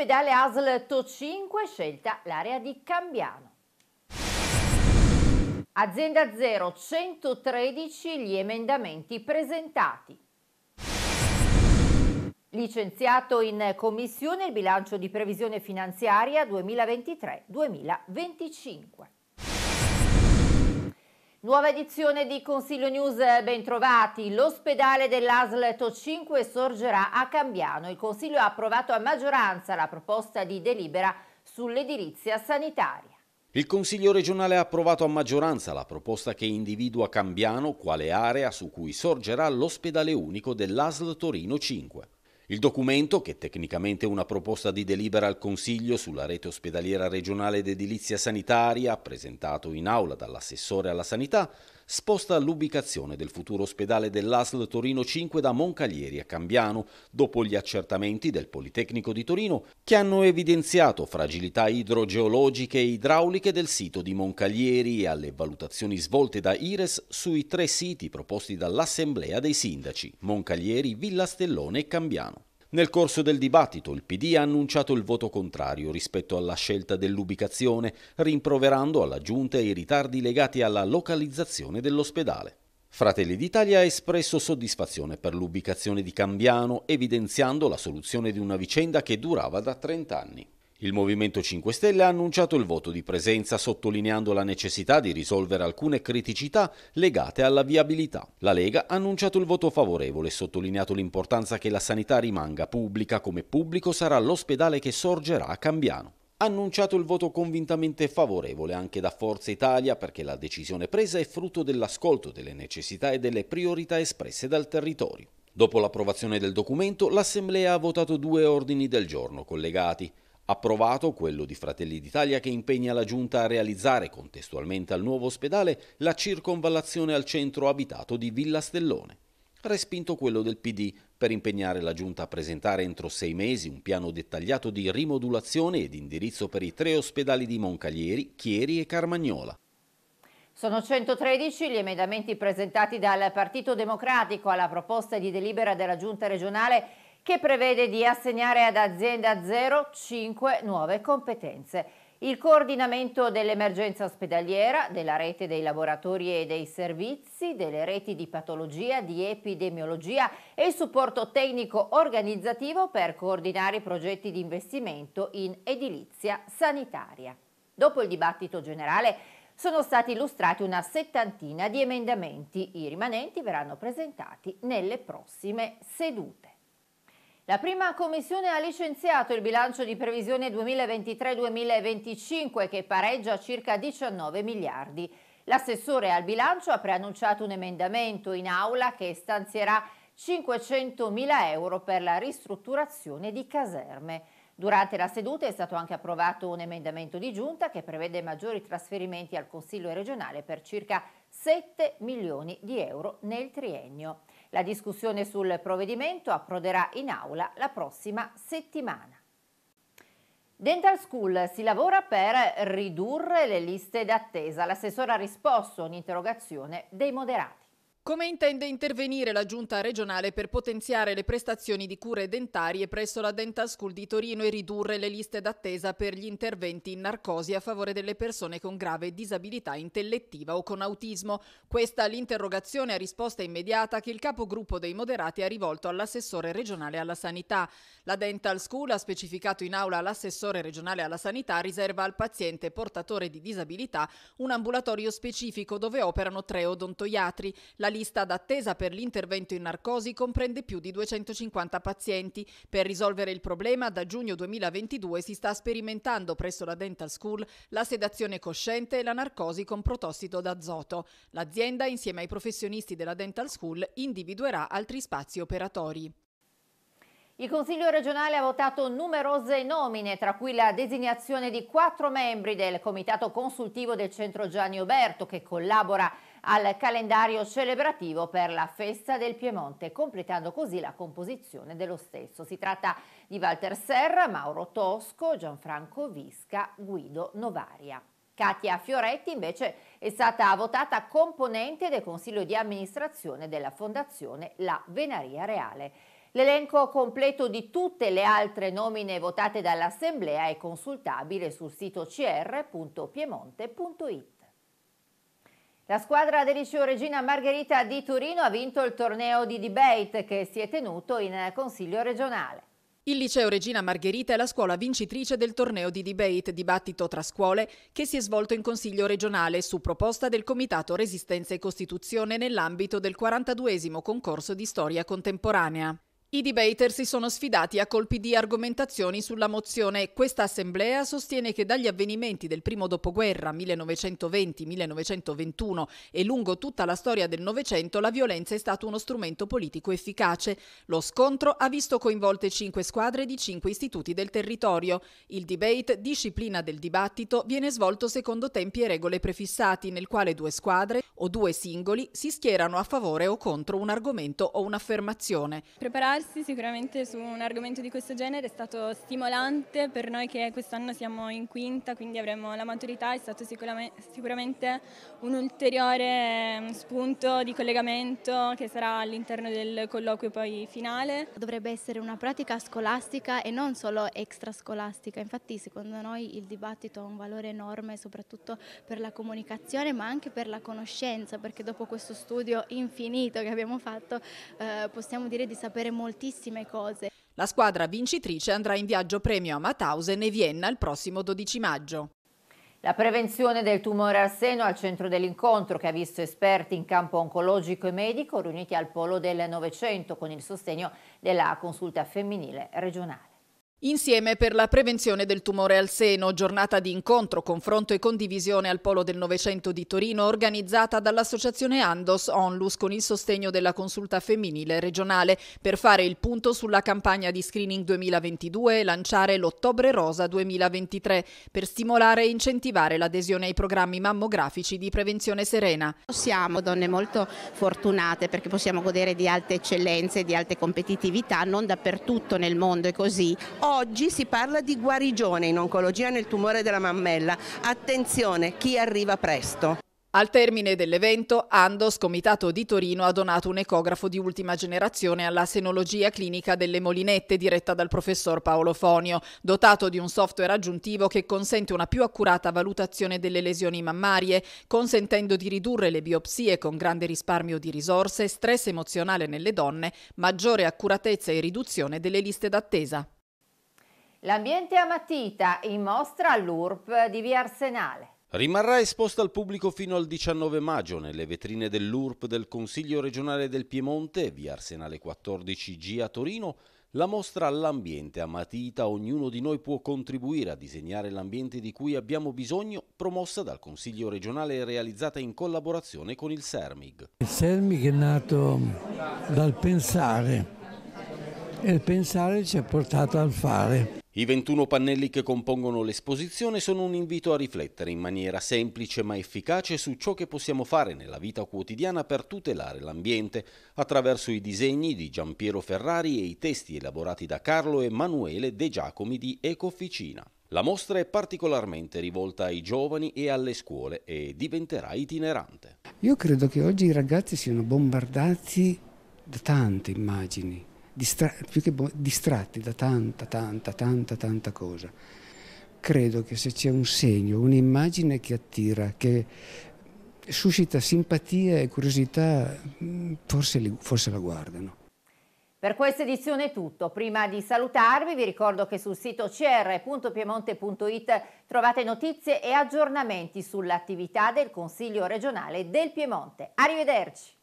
Ospedale ASL TO 5, scelta l'area di Cambiano. Azienda 0, 113 gli emendamenti presentati. Licenziato in commissione il bilancio di previsione finanziaria 2023-2025. Nuova edizione di Consiglio News, eh, bentrovati. L'ospedale dell'ASL To 5 sorgerà a Cambiano. Il Consiglio ha approvato a maggioranza la proposta di delibera sull'edilizia sanitaria. Il Consiglio regionale ha approvato a maggioranza la proposta che individua Cambiano quale area su cui sorgerà l'ospedale unico dell'ASL Torino 5. Il documento, che è tecnicamente è una proposta di delibera al Consiglio sulla rete ospedaliera regionale ed edilizia sanitaria, presentato in aula dall'assessore alla sanità, sposta l'ubicazione del futuro ospedale dell'ASL Torino 5 da Moncalieri a Cambiano, dopo gli accertamenti del Politecnico di Torino che hanno evidenziato fragilità idrogeologiche e idrauliche del sito di Moncalieri e alle valutazioni svolte da Ires sui tre siti proposti dall'Assemblea dei Sindaci, Moncalieri, Villa Stellone e Cambiano. Nel corso del dibattito il PD ha annunciato il voto contrario rispetto alla scelta dell'ubicazione, rimproverando alla Giunta i ritardi legati alla localizzazione dell'ospedale. Fratelli d'Italia ha espresso soddisfazione per l'ubicazione di Cambiano, evidenziando la soluzione di una vicenda che durava da 30 anni. Il Movimento 5 Stelle ha annunciato il voto di presenza sottolineando la necessità di risolvere alcune criticità legate alla viabilità. La Lega ha annunciato il voto favorevole e sottolineato l'importanza che la sanità rimanga pubblica come pubblico sarà l'ospedale che sorgerà a Cambiano Ha annunciato il voto convintamente favorevole anche da Forza Italia perché la decisione presa è frutto dell'ascolto delle necessità e delle priorità espresse dal territorio. Dopo l'approvazione del documento, l'Assemblea ha votato due ordini del giorno collegati. Approvato quello di Fratelli d'Italia che impegna la Giunta a realizzare contestualmente al nuovo ospedale la circonvallazione al centro abitato di Villa Stellone. Respinto quello del PD per impegnare la Giunta a presentare entro sei mesi un piano dettagliato di rimodulazione ed indirizzo per i tre ospedali di Moncaglieri, Chieri e Carmagnola. Sono 113 gli emendamenti presentati dal Partito Democratico alla proposta di delibera della Giunta regionale che prevede di assegnare ad azienda 0 5 nuove competenze. Il coordinamento dell'emergenza ospedaliera, della rete dei laboratori e dei servizi, delle reti di patologia, di epidemiologia e il supporto tecnico organizzativo per coordinare i progetti di investimento in edilizia sanitaria. Dopo il dibattito generale sono stati illustrati una settantina di emendamenti, i rimanenti verranno presentati nelle prossime sedute. La prima commissione ha licenziato il bilancio di previsione 2023-2025 che pareggia circa 19 miliardi. L'assessore al bilancio ha preannunciato un emendamento in aula che stanzierà 500 mila euro per la ristrutturazione di caserme. Durante la seduta è stato anche approvato un emendamento di giunta che prevede maggiori trasferimenti al Consiglio regionale per circa 7 milioni di euro nel triennio. La discussione sul provvedimento approderà in aula la prossima settimana. Dental School si lavora per ridurre le liste d'attesa. L'assessore ha risposto a un'interrogazione dei moderati. Come intende intervenire la Giunta regionale per potenziare le prestazioni di cure dentarie presso la Dental School di Torino e ridurre le liste d'attesa per gli interventi in narcosi a favore delle persone con grave disabilità intellettiva o con autismo? Questa è l'interrogazione a risposta immediata che il capogruppo dei moderati ha rivolto all'assessore regionale alla sanità. La Dental School, ha specificato in aula l'assessore regionale alla sanità, riserva al paziente portatore di disabilità un ambulatorio specifico dove operano tre odontoiatri. La lista d'attesa per l'intervento in narcosi comprende più di 250 pazienti. Per risolvere il problema, da giugno 2022 si sta sperimentando presso la Dental School la sedazione cosciente e la narcosi con protossido d'azoto. L'azienda, insieme ai professionisti della Dental School, individuerà altri spazi operatori. Il Consiglio regionale ha votato numerose nomine, tra cui la designazione di quattro membri del Comitato Consultivo del Centro Gianni Oberto, che collabora al calendario celebrativo per la festa del Piemonte, completando così la composizione dello stesso. Si tratta di Walter Serra, Mauro Tosco, Gianfranco Visca, Guido Novaria. Katia Fioretti invece è stata votata componente del Consiglio di amministrazione della Fondazione La Venaria Reale. L'elenco completo di tutte le altre nomine votate dall'Assemblea è consultabile sul sito cr.piemonte.it. La squadra del liceo Regina Margherita di Torino ha vinto il torneo di debate che si è tenuto in Consiglio regionale. Il liceo Regina Margherita è la scuola vincitrice del torneo di debate, dibattito tra scuole, che si è svolto in Consiglio regionale su proposta del Comitato Resistenza e Costituzione nell'ambito del 42 concorso di storia contemporanea. I debater si sono sfidati a colpi di argomentazioni sulla mozione. Questa assemblea sostiene che dagli avvenimenti del primo dopoguerra 1920-1921 e lungo tutta la storia del Novecento la violenza è stato uno strumento politico efficace. Lo scontro ha visto coinvolte cinque squadre di cinque istituti del territorio. Il debate, disciplina del dibattito, viene svolto secondo tempi e regole prefissati nel quale due squadre o due singoli si schierano a favore o contro un argomento o un'affermazione. Preparare confrontarsi sicuramente su un argomento di questo genere è stato stimolante per noi che quest'anno siamo in quinta, quindi avremo la maturità, è stato sicuramente un ulteriore ehm, spunto di collegamento che sarà all'interno del colloquio poi finale. Dovrebbe essere una pratica scolastica e non solo extrascolastica, infatti secondo noi il dibattito ha un valore enorme soprattutto per la comunicazione ma anche per la conoscenza perché dopo questo studio infinito che abbiamo fatto eh, possiamo dire di sapere molto moltissime cose. La squadra vincitrice andrà in viaggio premio a Mauthausen e Vienna il prossimo 12 maggio. La prevenzione del tumore al seno al centro dell'incontro che ha visto esperti in campo oncologico e medico riuniti al Polo del Novecento con il sostegno della consulta femminile regionale. Insieme per la prevenzione del tumore al seno, giornata di incontro, confronto e condivisione al Polo del Novecento di Torino organizzata dall'associazione Andos Onlus con il sostegno della consulta femminile regionale per fare il punto sulla campagna di screening 2022 e lanciare l'Ottobre Rosa 2023 per stimolare e incentivare l'adesione ai programmi mammografici di prevenzione serena. Siamo donne molto fortunate perché possiamo godere di alte eccellenze, di alte competitività, non dappertutto nel mondo è così Oggi si parla di guarigione in oncologia nel tumore della mammella. Attenzione, chi arriva presto. Al termine dell'evento, Andos, Comitato di Torino, ha donato un ecografo di ultima generazione alla senologia clinica delle molinette diretta dal professor Paolo Fonio, dotato di un software aggiuntivo che consente una più accurata valutazione delle lesioni mammarie, consentendo di ridurre le biopsie con grande risparmio di risorse, stress emozionale nelle donne, maggiore accuratezza e riduzione delle liste d'attesa. L'ambiente a matita in mostra all'URP di Via Arsenale. Rimarrà esposta al pubblico fino al 19 maggio nelle vetrine dell'URP del Consiglio regionale del Piemonte, via Arsenale 14G a Torino, la mostra all'ambiente a matita ognuno di noi può contribuire a disegnare l'ambiente di cui abbiamo bisogno, promossa dal Consiglio regionale e realizzata in collaborazione con il Sermig. Il Sermig è nato dal pensare e il pensare ci ha portato al fare i 21 pannelli che compongono l'esposizione sono un invito a riflettere in maniera semplice ma efficace su ciò che possiamo fare nella vita quotidiana per tutelare l'ambiente attraverso i disegni di Giampiero Ferrari e i testi elaborati da Carlo Emanuele De Giacomi di Ecofficina. La mostra è particolarmente rivolta ai giovani e alle scuole e diventerà itinerante. Io credo che oggi i ragazzi siano bombardati da tante immagini distra distratti da tanta, tanta, tanta, tanta cosa. Credo che se c'è un segno, un'immagine che attira, che suscita simpatia e curiosità, mm, forse, li, forse la guardano. Per questa edizione è tutto. Prima di salutarvi vi ricordo che sul sito cr.piemonte.it trovate notizie e aggiornamenti sull'attività del Consiglio regionale del Piemonte. Arrivederci!